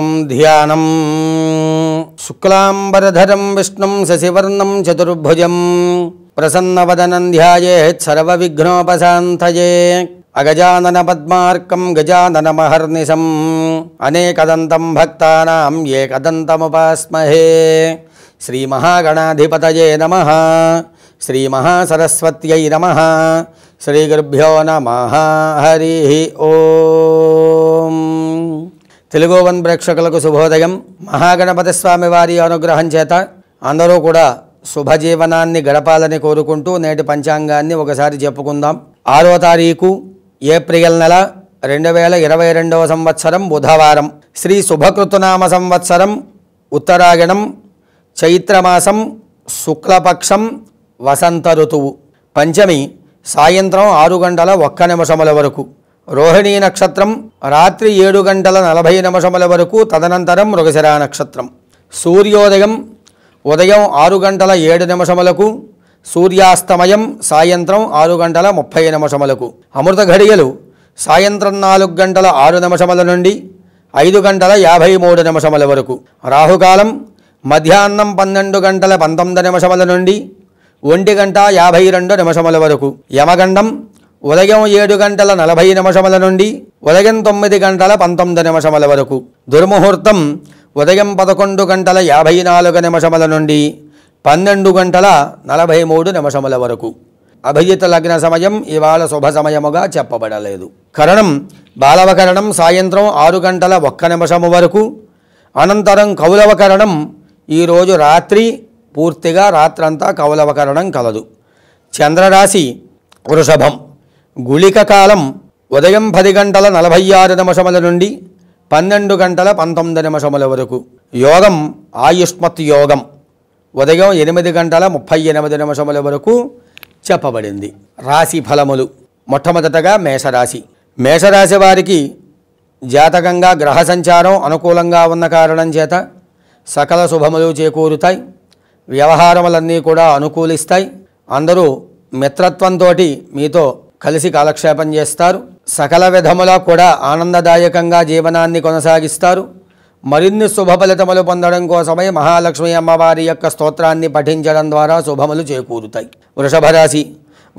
ध्यान ॐ ध्यानम् शुक्लाम्बरधरं विष्णुं शशिवर्णं चतुर्भुजं अगजानन ध्यायेत्सर्वविघ्नोपशान्तये अगजाननपद्मार्कं गजाननमहर्निशम् अनेकदन्तं भक्तानां एकदन्तमुपास्महे नम श्री महासरस्वत नम श्रीगुर्भ्यो नम हरि ओम తెలుగువన్ ప్రేక్షకులకు శుభోదయం మహాగణపతి స్వామి వారి అనుగ్రహం చేత అందరూ కూడా శుభజీవనాన్ని గడపాలని కోరుకుంటూ నేటి పంచాంగాన్ని ఒకసారి చెప్పుకుందాం ఆరో తారీఖు ఏప్రిల్ నెల రెండు వేల ఇరవై రెండవ సంవత్సరం బుధవారం శ్రీ శుభకృతునామ సంవత్సరం ఉత్తరాయణం చైత్రమాసం శుక్లపక్షం వసంత ఋతువు పంచమి సాయంత్రం ఆరు గంటల ఒక్క నిమిషముల వరకు రోహిణీ నక్షత్రం రాత్రి ఏడు గంటల నలభై నిమిషముల వరకు తదనంతరం మృగశిరా నక్షత్రం సూర్యోదయం ఉదయం ఆరు గంటల ఏడు నిమిషములకు సూర్యాస్తమయం సాయంత్రం ఆరు గంటల ముప్పై నిమిషములకు అమృత ఘడియలు సాయంత్రం నాలుగు గంటల ఆరు నిమిషముల నుండి ఐదు గంటల యాభై మూడు నిమిషముల వరకు రాహుకాలం మధ్యాహ్నం పన్నెండు గంటల పంతొమ్మిది నిమిషముల నుండి ఒంటి గంట యాభై రెండు నిమిషముల వరకు యమగండం ఉదయం ఏడు గంటల నలభై నిమిషముల నుండి ఉదయం తొమ్మిది గంటల పంతొమ్మిది నిమిషముల వరకు దుర్ముహూర్తం ఉదయం పదకొండు గంటల యాభై నాలుగు నిమిషముల నుండి పన్నెండు గంటల నలభై మూడు నిమిషముల వరకు అభిజిత లగ్న సమయం ఇవాళ శుభ సమయముగా చెప్పబడలేదు కరణం బాలవకరణం సాయంత్రం ఆరు గంటల ఒక్క నిమిషము వరకు అనంతరం కౌలవకరణం ఈరోజు రాత్రి పూర్తిగా రాత్రంతా కౌలవకరణం కలదు చంద్రరాశి వృషభం గుళిక కాలం ఉదయం పది గంటల నలభై ఆరు నిమిషముల నుండి పన్నెండు గంటల పంతొమ్మిది నిమిషముల వరకు యోగం ఆయుష్మత్ యోగం ఉదయం ఎనిమిది గంటల ముప్పై ఎనిమిది నిమిషముల వరకు చెప్పబడింది రాశి ఫలములు మొట్టమొదటగా మేషరాశి మేషరాశి వారికి జాతకంగా గ్రహ సంచారం అనుకూలంగా ఉన్న కారణం చేత సకల శుభములు చేకూరుతాయి వ్యవహారములన్నీ కూడా అనుకూలిస్తాయి అందరూ మిత్రత్వంతో మీతో కలిసి కాలక్షేపం చేస్తారు సకల విధములా కూడా ఆనందదాయకంగా జీవనాన్ని కొనసాగిస్తారు మరిన్ని శుభ ఫలితములు పొందడం కోసమై మహాలక్ష్మి అమ్మవారి యొక్క స్తోత్రాన్ని పఠించడం ద్వారా శుభములు చేకూరుతాయి వృషభరాశి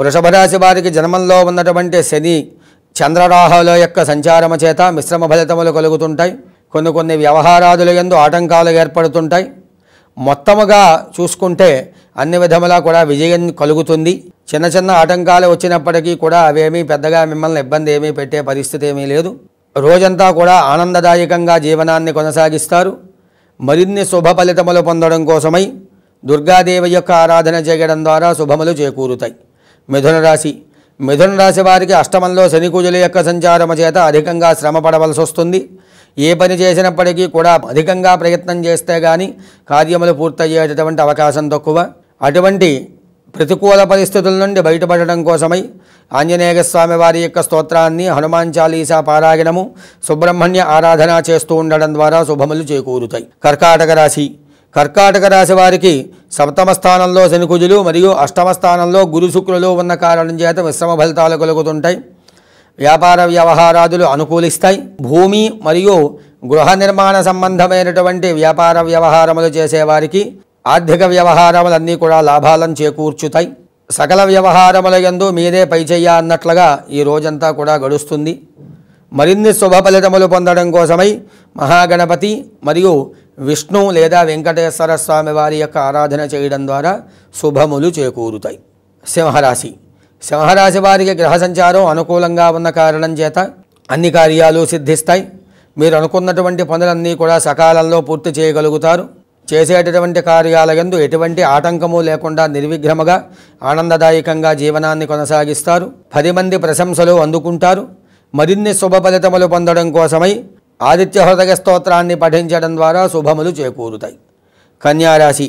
వృషభరాశి వారికి జన్మంలో ఉన్నటువంటి శని చంద్రరాహుల యొక్క సంచారము చేత మిశ్రమ ఫలితములు కలుగుతుంటాయి కొన్ని కొన్ని వ్యవహారాదుల ఎందు ఆటంకాలు ఏర్పడుతుంటాయి మొత్తముగా చూసుకుంటే అన్ని విధములా కూడా విజయం కలుగుతుంది చిన్న చిన్న ఆటంకాలు వచ్చినప్పటికీ కూడా అవేమీ పెద్దగా మిమ్మల్ని ఇబ్బంది ఏమీ పెట్టే పరిస్థితి ఏమీ లేదు రోజంతా కూడా ఆనందదాయకంగా జీవనాన్ని కొనసాగిస్తారు మరిన్ని శుభ ఫలితములు పొందడం కోసమై దుర్గాదేవి యొక్క ఆరాధన చేయడం ద్వారా శుభములు చేకూరుతాయి మిథున రాశి మిథున రాశి వారికి అష్టమంలో శనికూజుల యొక్క సంచారము చేత అధికంగా శ్రమ పడవలసి వస్తుంది ఏ పని చేసినప్పటికీ కూడా అధికంగా ప్రయత్నం చేస్తే కానీ కార్యములు పూర్తయ్యేటటువంటి అవకాశం తక్కువ అటువంటి ప్రతికూల పరిస్థితుల నుండి బయటపడడం కోసమై ఆంజనేయ స్వామి వారి యొక్క స్తోత్రాన్ని హనుమాన్ చాలీసా పారాయణము సుబ్రహ్మణ్య ఆరాధన చేస్తూ ఉండడం ద్వారా శుభములు చేకూరుతాయి కర్కాటక రాశి కర్కాటక రాశి వారికి సప్తమ స్థానంలో శనికుజులు మరియు అష్టమ స్థానంలో గురు శుక్రులు ఉన్న కారణం చేత విశ్రమ ఫలితాలు కలుగుతుంటాయి వ్యాపార వ్యవహారాదులు అనుకూలిస్తాయి భూమి మరియు గృహ నిర్మాణ సంబంధమైనటువంటి వ్యాపార వ్యవహారములు చేసేవారికి ఆర్థిక వ్యవహారములన్నీ కూడా లాభాలను చేకూర్చుతాయి సకల వ్యవహారముల ఎందు మీరే చెయ్య అన్నట్లుగా ఈ రోజంతా కూడా గడుస్తుంది మరిన్ని శుభ ఫలితములు పొందడం కోసమై మహాగణపతి మరియు విష్ణు లేదా వెంకటేశ్వర స్వామి వారి యొక్క ఆరాధన చేయడం ద్వారా శుభములు చేకూరుతాయి సింహరాశి సింహరాశి వారికి గ్రహ సంచారం అనుకూలంగా ఉన్న కారణం చేత అన్ని కార్యాలు సిద్ధిస్తాయి మీరు అనుకున్నటువంటి పనులన్నీ కూడా సకాలంలో పూర్తి చేయగలుగుతారు చేసేటటువంటి కార్యాలయందు ఎటువంటి ఆటంకము లేకుండా నిర్విఘ్రమగా ఆనందదాయకంగా జీవనాన్ని కొనసాగిస్తారు పది మంది ప్రశంసలు అందుకుంటారు మరిన్ని శుభ ఫలితములు పొందడం కోసమై ఆదిత్య హృదయ స్తోత్రాన్ని పఠించడం ద్వారా శుభములు చేకూరుతాయి కన్యారాశి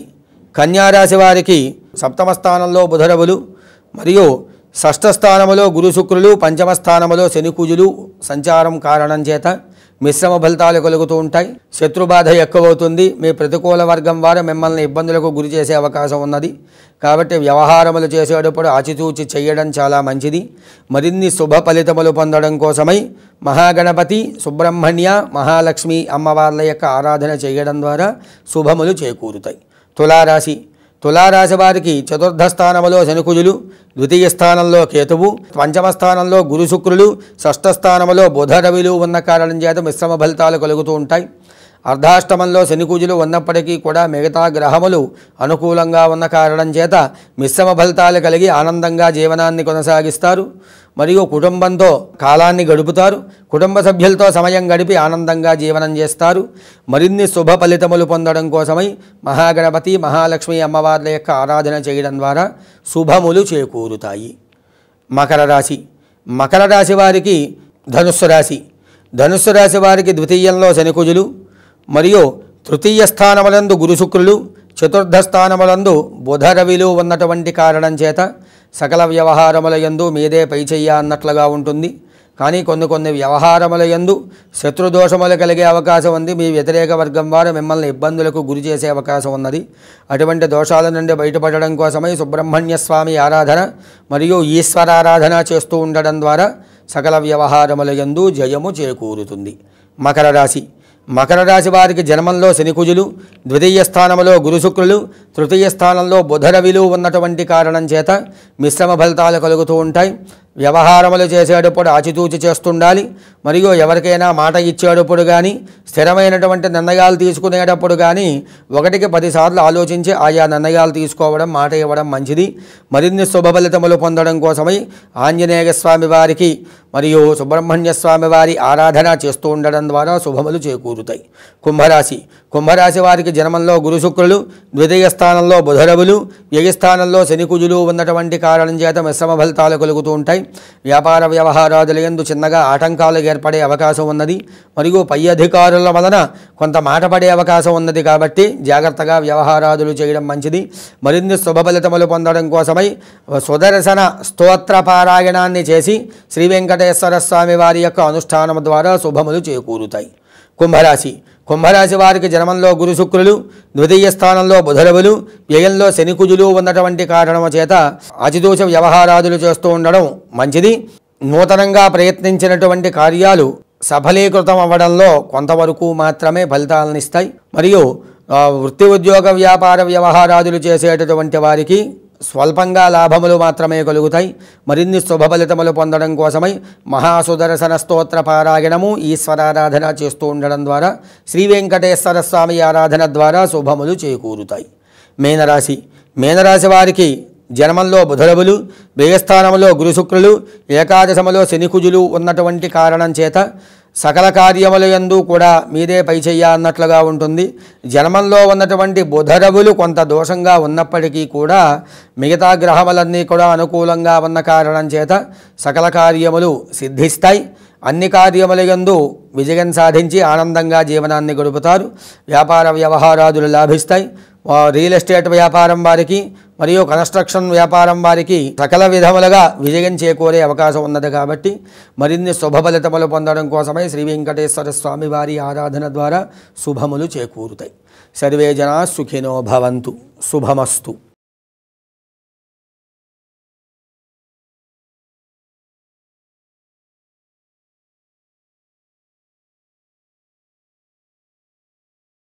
కన్యారాశి వారికి సప్తమ స్థానంలో బుధరవులు మరియు షష్ఠ స్థానములో గురుశుక్రులు పంచమ స్థానములో శనికుజులు సంచారం కారణం చేత మిశ్రమ ఫలితాలు కలుగుతూ ఉంటాయి శత్రుబాధ ఎక్కువవుతుంది మీ ప్రతికూల వర్గం వారు మిమ్మల్ని ఇబ్బందులకు గురి చేసే అవకాశం ఉన్నది కాబట్టి వ్యవహారములు చేసేటప్పుడు ఆచితూచి చేయడం చాలా మంచిది మరిన్ని శుభ ఫలితములు పొందడం కోసమై మహాగణపతి సుబ్రహ్మణ్య మహాలక్ష్మి అమ్మవార్ల యొక్క ఆరాధన చేయడం ద్వారా శుభములు చేకూరుతాయి తులారాశి తులారాశి వారికి చతుర్థ స్థానంలో శనుకుజులు ద్వితీయ స్థానంలో కేతువు పంచమ స్థానంలో గురుశుక్రులు షష్ఠ స్థానంలో బుధ రవిలు ఉన్న కారణం చేత మిశ్రమ ఫలితాలు కలుగుతూ ఉంటాయి అర్ధాష్టమంలో శనికుజులు ఉన్నప్పటికీ కూడా మిగతా గ్రహములు అనుకూలంగా ఉన్న కారణం చేత మిశ్రమ ఫలితాలు కలిగి ఆనందంగా జీవనాన్ని కొనసాగిస్తారు మరియు కుటుంబంతో కాలాన్ని గడుపుతారు కుటుంబ సభ్యులతో సమయం గడిపి ఆనందంగా జీవనం చేస్తారు మరిన్ని శుభ ఫలితములు పొందడం కోసమై మహాగణపతి మహాలక్ష్మి అమ్మవార్ల యొక్క ఆరాధన చేయడం ద్వారా శుభములు చేకూరుతాయి మకర రాశి మకర రాశి వారికి ధనుస్సు రాశి ధనుస్సు రాశి వారికి ద్వితీయంలో శనికుజులు మరియు తృతీయ స్థానములందు గురుశుక్రులు చతుర్థ స్థానములందు బుధరవిలు ఉన్నటువంటి కారణం చేత సకల వ్యవహారముల యందు మీదే పై చెయ్య అన్నట్లుగా ఉంటుంది కానీ కొన్ని కొన్ని వ్యవహారముల యందు శత్రుదోషములు కలిగే అవకాశం ఉంది మీ వ్యతిరేక వర్గం వారు మిమ్మల్ని ఇబ్బందులకు గురి చేసే అవకాశం ఉన్నది అటువంటి దోషాల నుండి బయటపడడం కోసమై సుబ్రహ్మణ్య స్వామి ఆరాధన మరియు ఈశ్వరారాధన చేస్తూ ఉండడం ద్వారా సకల వ్యవహారముల యందు జయము చేకూరుతుంది మకర రాశి మకర రాశి వారికి జన్మంలో శనికుజులు ద్వితీయ స్థానంలో గురుశుక్రులు తృతీయ స్థానంలో బుధరవిలు ఉన్నటువంటి కారణం చేత మిశ్రమ ఫలితాలు కలుగుతూ ఉంటాయి వ్యవహారములు చేసేటప్పుడు ఆచితూచి చేస్తుండాలి మరియు ఎవరికైనా మాట ఇచ్చేటప్పుడు కానీ స్థిరమైనటువంటి నిర్ణయాలు తీసుకునేటప్పుడు కానీ ఒకటికి పదిసార్లు ఆలోచించి ఆయా నిర్ణయాలు తీసుకోవడం మాట ఇవ్వడం మంచిది మరిన్ని శుభఫలితములు పొందడం కోసమై ఆంజనేయ స్వామి వారికి మరియు సుబ్రహ్మణ్య స్వామి వారి ఆరాధన చేస్తూ ఉండడం ద్వారా శుభములు చేకూరుతాయి కుంభరాశి కుంభరాశి వారికి జన్మంలో గురు శుక్రులు ద్వితీయ స్థానంలో బుధరవులు వ్యయస్థానంలో శనికుజులు ఉన్నటువంటి కారణం చేత మిశ్రమ ఫలితాలు కలుగుతూ ఉంటాయి వ్యాపార వ్యవహారాదుల ఎందు చిన్నగా ఆటంకాలు ఏర్పడే అవకాశం ఉన్నది మరియు పై అధికారుల వలన కొంత మాట పడే అవకాశం ఉన్నది కాబట్టి జాగ్రత్తగా వ్యవహారాదులు చేయడం మంచిది మరిన్ని శుభ ఫలితములు పొందడం కోసమై సుదర్శన స్తోత్ర పారాయణాన్ని చేసి శ్రీ వెంకటేశ్వర స్వామి వారి యొక్క అనుష్ఠానం ద్వారా శుభములు చేకూరుతాయి కుంభరాశి కుంభరాశి వారికి జన్మంలో గురుశుక్రులు ద్వితీయ స్థానంలో బుధరవులు వ్యయంలో శనికుజులు ఉన్నటువంటి కారణము చేత అతిదోష వ్యవహారాదులు చేస్తూ ఉండడం మంచిది నూతనంగా ప్రయత్నించినటువంటి కార్యాలు సఫలీకృతం అవ్వడంలో కొంతవరకు మాత్రమే ఫలితాలను ఇస్తాయి మరియు వృత్తి ఉద్యోగ వ్యాపార వ్యవహారాదులు చేసేటటువంటి వారికి స్వల్పంగా లాభములు మాత్రమే కలుగుతాయి మరిన్ని శుభఫలితములు పొందడం కోసమై మహాసుదర్శన స్తోత్ర పారాయణము ఈశ్వరారాధన చేస్తూ ఉండడం ద్వారా శ్రీ స్వామి ఆరాధన ద్వారా శుభములు చేకూరుతాయి మేనరాశి మేనరాశి వారికి జన్మంలో బుధరవులు వ్యయస్థానంలో గురుశుక్రులు ఏకాదశములో శనికుజులు ఉన్నటువంటి కారణం చేత సకల ఎందు కూడా మీదే పైచెయ్య అన్నట్లుగా ఉంటుంది జన్మంలో ఉన్నటువంటి బుధరవులు కొంత దోషంగా ఉన్నప్పటికీ కూడా మిగతా గ్రహములన్నీ కూడా అనుకూలంగా ఉన్న కారణం చేత సకల కార్యములు సిద్ధిస్తాయి అన్ని కార్యములయందు విజయం సాధించి ఆనందంగా జీవనాన్ని గడుపుతారు వ్యాపార వ్యవహారాదులు లాభిస్తాయి రియల్ ఎస్టేట్ వ్యాపారం వారికి మరియు కన్స్ట్రక్షన్ వ్యాపారం వారికి సకల విధములుగా విజయం చేకూరే అవకాశం ఉన్నది కాబట్టి మరిన్ని శుభఫలితములు పొందడం కోసమై శ్రీ వెంకటేశ్వర స్వామి వారి ఆరాధన ద్వారా శుభములు చేకూరుతాయి సర్వే జనా సుఖినో భవంతు శుభమస్తు